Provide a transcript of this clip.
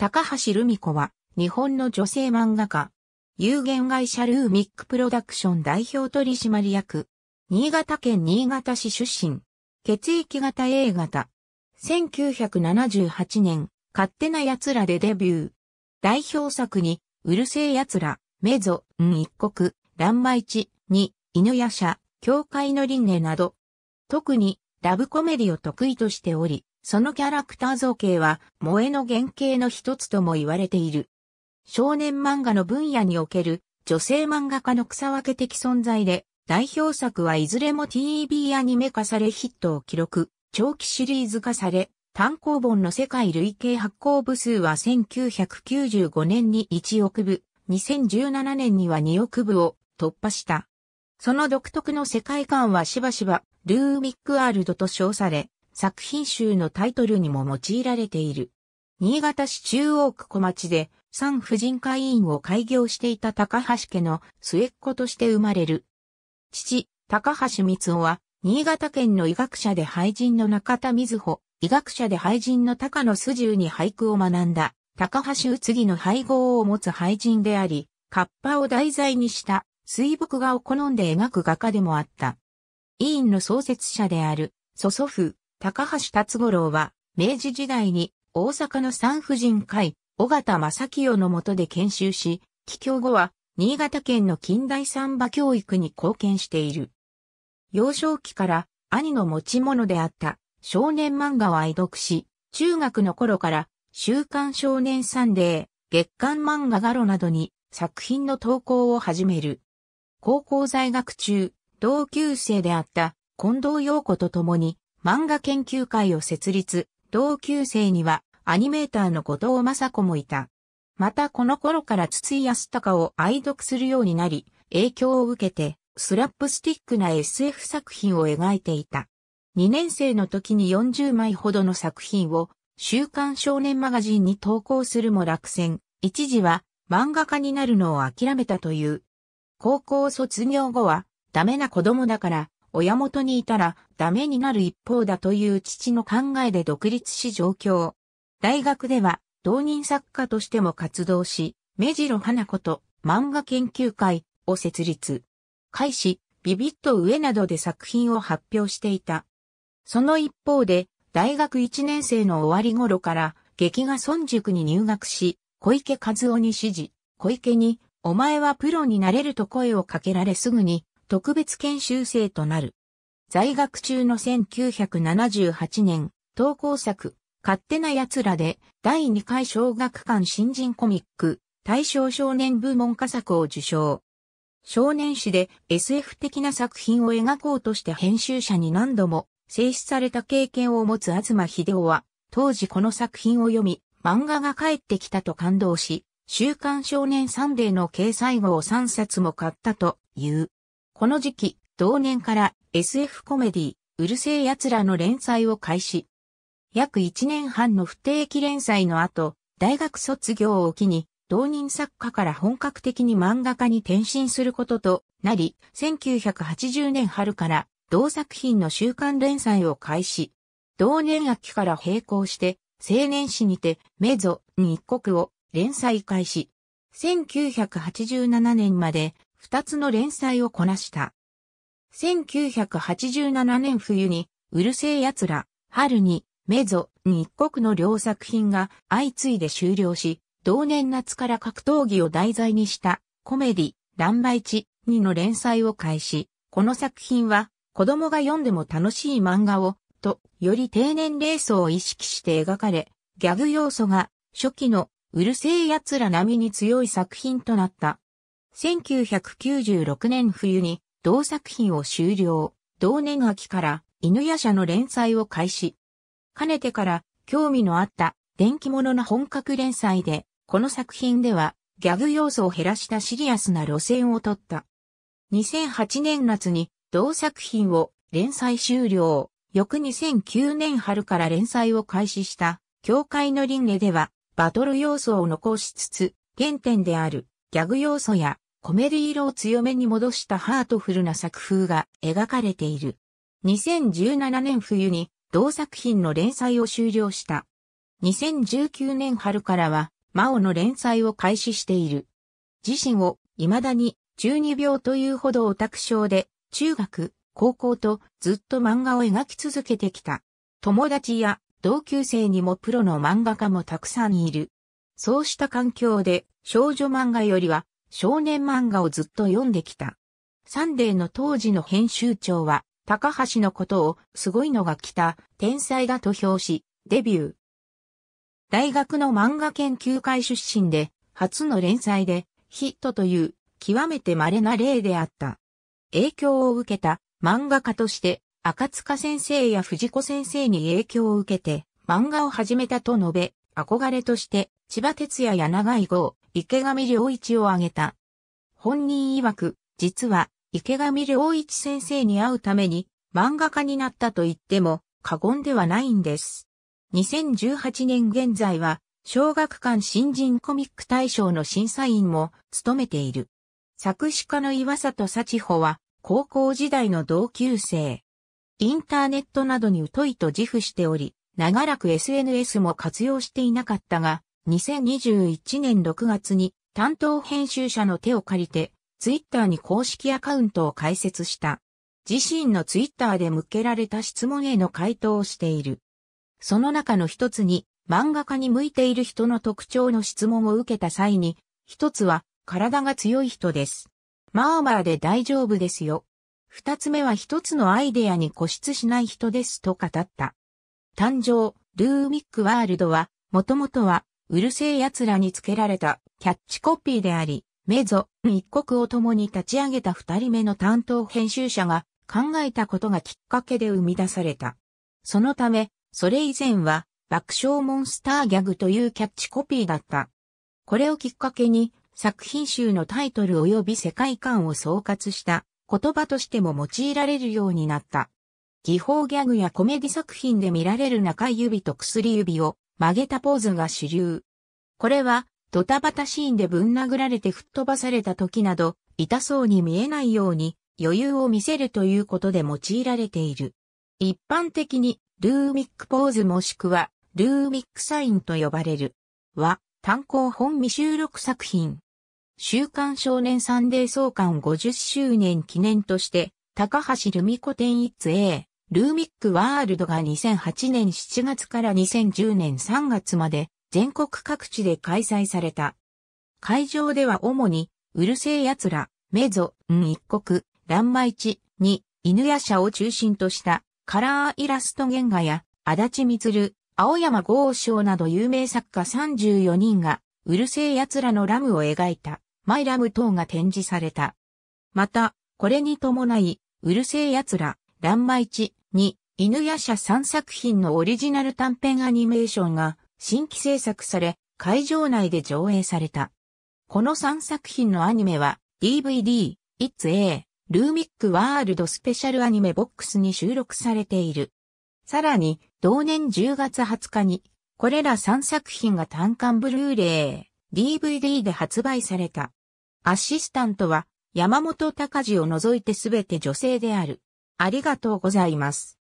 高橋留美子は、日本の女性漫画家。有限会社ルーミックプロダクション代表取締役。新潟県新潟市出身。血液型 A 型。1978年、勝手な奴らでデビュー。代表作に、うるせえ奴ら、メゾ、ン一国、乱舞地、に、犬夜叉、教会の輪廻など。特に、ラブコメディを得意としており、そのキャラクター造形は萌えの原型の一つとも言われている。少年漫画の分野における女性漫画家の草分け的存在で、代表作はいずれも TV アニメ化されヒットを記録、長期シリーズ化され、単行本の世界累計発行部数は1995年に1億部、2017年には2億部を突破した。その独特の世界観はしばしば、ルーミックワールドと称され、作品集のタイトルにも用いられている。新潟市中央区小町で産婦人科医院を開業していた高橋家の末っ子として生まれる。父、高橋光雄は、新潟県の医学者で俳人の中田瑞穂、医学者で俳人の高野素十に俳句を学んだ、高橋宇津木の配合を持つ俳人であり、カッパを題材にした水墨画を好んで描く画家でもあった。医院の創設者である、祖祖父、高橋達五郎は、明治時代に大阪の産婦人科医、尾形正清の下で研修し、帰郷後は、新潟県の近代産馬教育に貢献している。幼少期から兄の持ち物であった少年漫画を愛読し、中学の頃から週刊少年サンデー、月刊漫画ガロなどに作品の投稿を始める。高校在学中、同級生であった近藤陽子と共に漫画研究会を設立、同級生にはアニメーターの後藤正子もいた。またこの頃から筒井康隆を愛読するようになり、影響を受けて、スラップスティックな SF 作品を描いていた。2年生の時に40枚ほどの作品を、週刊少年マガジンに投稿するも落選、一時は漫画家になるのを諦めたという。高校卒業後は、ダメな子供だから、親元にいたらダメになる一方だという父の考えで独立し上京。大学では同人作家としても活動し、目白花子と漫画研究会を設立。開始、ビビット上などで作品を発表していた。その一方で、大学1年生の終わり頃から劇画村塾に入学し、小池和夫に指示、小池に、お前はプロになれると声をかけられすぐに特別研修生となる。在学中の1978年、投稿作、勝手な奴らで、第2回小学館新人コミック、大正少年部門化作を受賞。少年誌で SF 的な作品を描こうとして編集者に何度も制止された経験を持つ東秀夫は、当時この作品を読み、漫画が帰ってきたと感動し、週刊少年サンデーの掲載後を3冊も買ったという。この時期、同年から SF コメディ、うるせえ奴らの連載を開始。約1年半の不定期連載の後、大学卒業を機に、同人作家から本格的に漫画家に転身することとなり、1980年春から同作品の週刊連載を開始。同年秋から並行して、青年誌にて、メゾ、日国を連載開始。1987年まで二つの連載をこなした。1987年冬に、うるせえ奴ら、春に、メゾ、日国の両作品が相次いで終了し、同年夏から格闘技を題材にしたコメディ、乱イチ、2の連載を開始、この作品は子供が読んでも楽しい漫画を、と、より低年齢層を意識して描かれ、ギャグ要素が初期のうるせえ奴ら並みに強い作品となった。1996年冬に同作品を終了。同年秋から犬夜叉の連載を開始。かねてから興味のあった電気物の本格連載で、この作品ではギャグ要素を減らしたシリアスな路線を取った。2008年夏に同作品を連載終了。翌2009年春から連載を開始した教会の輪廻ではバトル要素を残しつつ、原点であるギャグ要素やコメディ色を強めに戻したハートフルな作風が描かれている。2017年冬に同作品の連載を終了した。2019年春からは、マオの連載を開始している。自身を未だに12秒というほどオタク症で、中学、高校とずっと漫画を描き続けてきた。友達や同級生にもプロの漫画家もたくさんいる。そうした環境で少女漫画よりは少年漫画をずっと読んできた。サンデーの当時の編集長は、高橋のことをすごいのが来た天才だと評し、デビュー。大学の漫画研究会出身で、初の連載でヒットという極めて稀な例であった。影響を受けた漫画家として赤塚先生や藤子先生に影響を受けて漫画を始めたと述べ、憧れとして千葉哲也や長井号。池上良一を挙げた。本人曰く、実は、池上良一先生に会うために、漫画家になったと言っても過言ではないんです。2018年現在は、小学館新人コミック大賞の審査員も務めている。作詞家の岩里幸穂は高校時代の同級生。インターネットなどに疎いと自負しており、長らく SNS も活用していなかったが、2021年6月に担当編集者の手を借りて、ツイッターに公式アカウントを開設した。自身のツイッターで向けられた質問への回答をしている。その中の一つに、漫画家に向いている人の特徴の質問を受けた際に、一つは、体が強い人です。まあまあで大丈夫ですよ。二つ目は一つのアイデアに固執しない人ですと語った。誕生、ルーミックワールドは、もともとは、うるせえ奴らにつけられたキャッチコピーであり、メゾン一国を共に立ち上げた二人目の担当編集者が考えたことがきっかけで生み出された。そのため、それ以前は爆笑モンスターギャグというキャッチコピーだった。これをきっかけに作品集のタイトル及び世界観を総括した言葉としても用いられるようになった。技法ギャグやコメディ作品で見られる中指と薬指を曲げたポーズが主流。これは、ドタバタシーンでぶん殴られて吹っ飛ばされた時など、痛そうに見えないように余裕を見せるということで用いられている。一般的に、ルーミックポーズもしくは、ルーミックサインと呼ばれる。は、単行本未収録作品。週刊少年サンデー創刊50周年記念として、高橋留美子展一 A。ルーミックワールドが2008年7月から2010年3月まで全国各地で開催された。会場では主に、うるせえ奴ら、メゾん一国、ランマイチ、に、犬や舎を中心としたカラーイラスト原画や、足立みつる、青山豪昌など有名作家34人が、うるせえ奴らのラムを描いた、マイラム等が展示された。また、これに伴い、うるせえ奴ら、ランマチ、に、犬夜叉3作品のオリジナル短編アニメーションが新規制作され、会場内で上映された。この3作品のアニメは DVD、It's A、ルーミックワールドスペシャルアニメボックスに収録されている。さらに、同年10月20日に、これら3作品が単館ブルーレイ、DVD で発売された。アシスタントは、山本隆二を除いてすべて女性である。ありがとうございます。